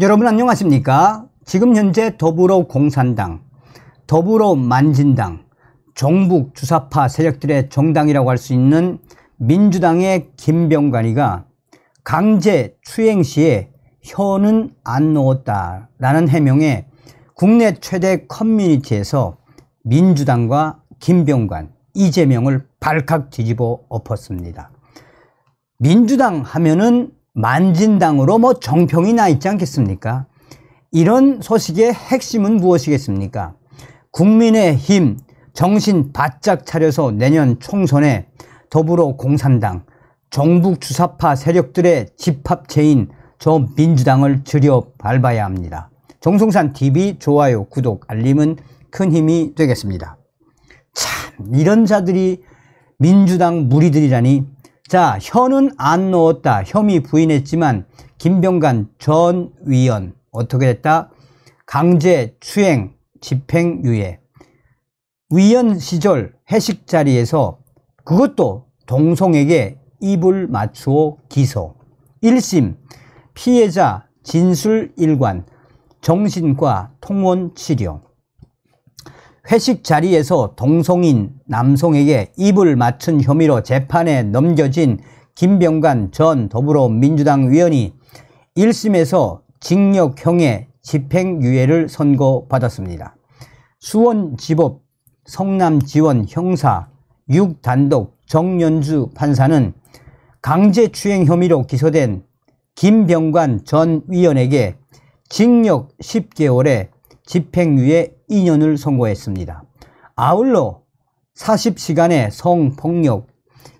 여러분 안녕하십니까? 지금 현재 더불어공산당, 더불어만진당, 종북 주사파 세력들의 정당이라고 할 수 있는 민주당의 김병관이가 강제 추행 시에 혀는 안놓았다라는 해명에 국내 최대 커뮤니티에서 민주당과 김병관, 이재명을 발칵 뒤집어 엎었습니다. 민주당 하면은 만진당으로 뭐 정평이 나 있지 않겠습니까? 이런 소식의 핵심은 무엇이겠습니까? 국민의 힘, 정신 바짝 차려서 내년 총선에 더불어 공산당, 정북 주사파 세력들의 집합체인 저 민주당을 들여 밟아야 합니다. 정송산 TV 좋아요, 구독, 알림은 큰 힘이 되겠습니다. 참 이런 자들이 민주당 무리들이라니 자, 현은 안 넣었다. 혐의 부인했지만 김병관 전 위원 어떻게 됐다? 강제 추행 집행유예 위원 시절 회식 자리에서 그것도 동성에게 입을 맞추어 기소 1심 피해자 진술일관 정신과 통원 치료 회식 자리에서 동성인 남성에게 입을 맞춘 혐의로 재판에 넘겨진 김병관 전 더불어민주당 의원이 1심에서 징역형의 집행유예를 선고받았습니다. 수원지법 성남지원 형사 6단독 정연주 판사는 강제추행 혐의로 기소된 김병관 전 위원에게 징역 10개월에 집행유예 2년을 선고했습니다. 아울러 40시간의 성폭력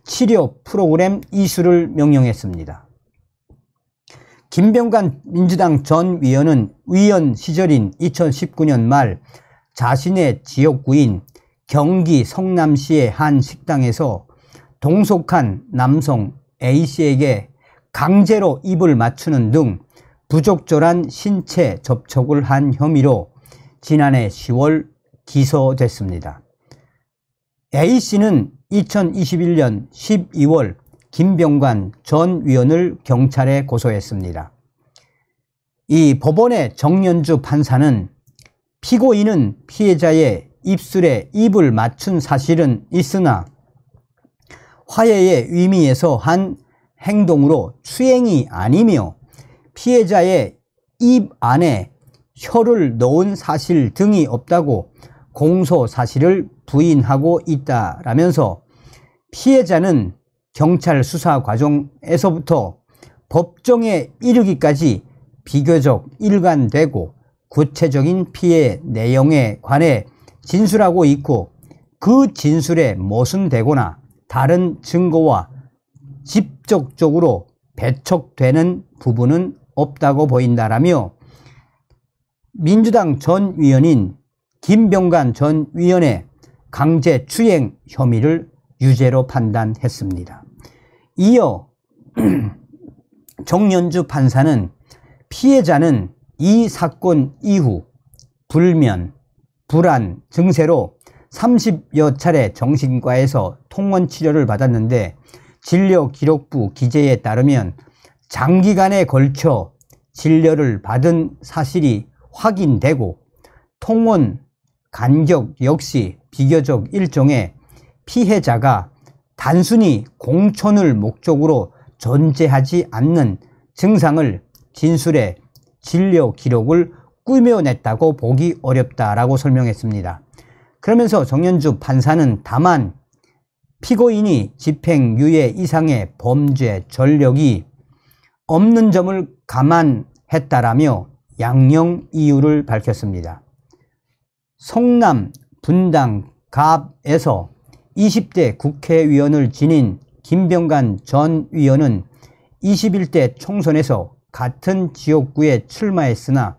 치료 프로그램 이수를 명령했습니다. 김병관 민주당 전 위원은 위원 시절인 2019년 말 자신의 지역구인 경기 성남시의 한 식당에서 동속한 남성 A씨에게 강제로 입을 맞추는 등 부적절한 신체 접촉을 한 혐의로 지난해 10월 기소됐습니다. A씨는 2021년 12월 김병관 전 위원을 경찰에 고소했습니다. 이 법원의 정연주 판사는 피고인은 피해자의 입술에 입을 맞춘 사실은 있으나 화해의 의미에서 한 행동으로 추행이 아니며 피해자의 입 안에 혀를 넣은 사실 등이 없다고 공소 사실을 부인하고 있다라면서 피해자는 경찰 수사 과정에서부터 법정에 이르기까지 비교적 일관되고 구체적인 피해 내용에 관해 진술하고 있고 그 진술에 모순되거나 다른 증거와 직접적으로 배척되는 부분은 없다고 보인다라며 민주당 전 위원인 김병관 전 위원의 강제 추행 혐의를 유죄로 판단했습니다. 이어 정연주 판사는 피해자는 이 사건 이후 불면, 불안 증세로 30여 차례 정신과에서 통원 치료를 받았는데 진료 기록부 기재에 따르면 장기간에 걸쳐 진료를 받은 사실이 확인되고 통원 간격 역시 비교적 일종의 피해자가 단순히 공천을 목적으로 존재하지 않는 증상을 진술해 진료 기록을 꾸며냈다고 보기 어렵다라고 설명했습니다. 그러면서 정연주 판사는 다만 피고인이 집행유예 이상의 범죄 전력이 없는 점을 감안했다라며 양령 이유를 밝혔습니다. 성남 분당 갑에서 20대 국회의원을 지닌 김병관 전 의원은 21대 총선에서 같은 지역구에 출마했으나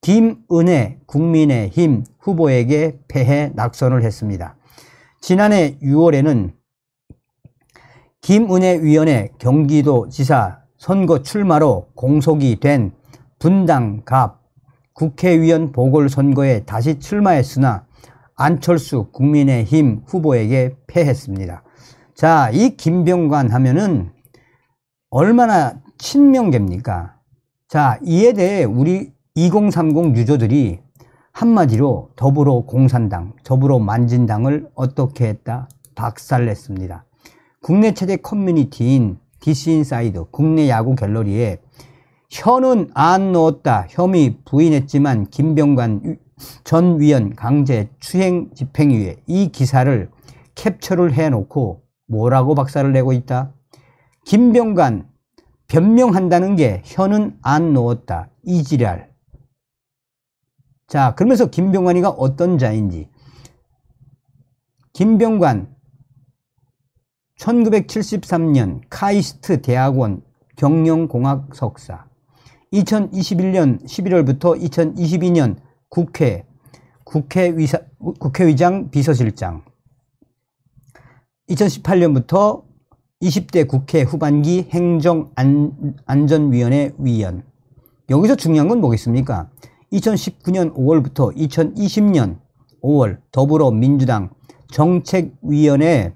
김은혜 국민의힘 후보에게 패해 낙선을 했습니다. 지난해 6월에는 김은혜 위원의 경기도지사 선거 출마로 공석이 된 분당, 갑, 국회의원 보궐선거에 다시 출마했으나 안철수 국민의힘 후보에게 패했습니다. 자, 이 김병관 하면은 얼마나 친명계입니까? 자, 이에 대해 우리 2030 유저들이 한마디로 더불어 공산당, 더불어 만진당을 어떻게 했다? 박살냈습니다. 국내 최대 커뮤니티인 디스인사이드 국내 야구 갤러리에 현은 안 넣었다. 혐의 부인했지만 김병관 전 위원 강제 추행 집행유예 이 기사를 캡처를 해놓고 뭐라고 박사를 내고 있다? 김병관 변명한다는 게 현은 안 넣었다. 이지랄. 자 그러면서 김병관이가 어떤 자인지 김병관 1973년 카이스트 대학원 경영공학 석사 2021년 11월부터 2022년 국회 국회의사, 국회의장 비서실장 2018년부터 20대 국회 후반기 행정안전위원회 위원 여기서 중요한 건 뭐겠습니까? 2019년 5월부터 2020년 5월 더불어민주당 정책위원회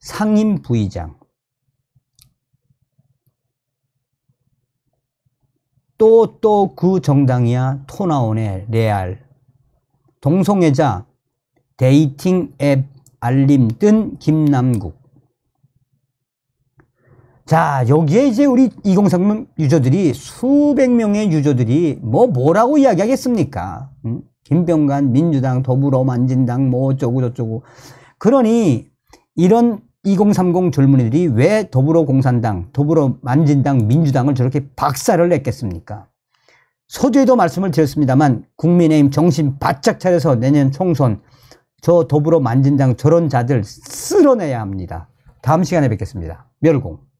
상임부의장 또또그 정당이야 토나온의 레알 동성애자 데이팅 앱 알림 뜬 김남국 자 여기에 이제 우리 2030 유저들이 수백 명의 유저들이 뭐 뭐라고 이야기하겠습니까 음? 김병관 민주당 더불어만진당 뭐 어쩌고 저쩌고 그러니 이런 2030 젊은이들이 왜 더불어공산당, 더불어만진당, 민주당을 저렇게 박살을 냈겠습니까? 서두에도 말씀을 드렸습니다만 국민의힘 정신 바짝 차려서 내년 총선 저 더불어만진당 저런 자들 쓸어내야 합니다. 다음 시간에 뵙겠습니다. 멸공.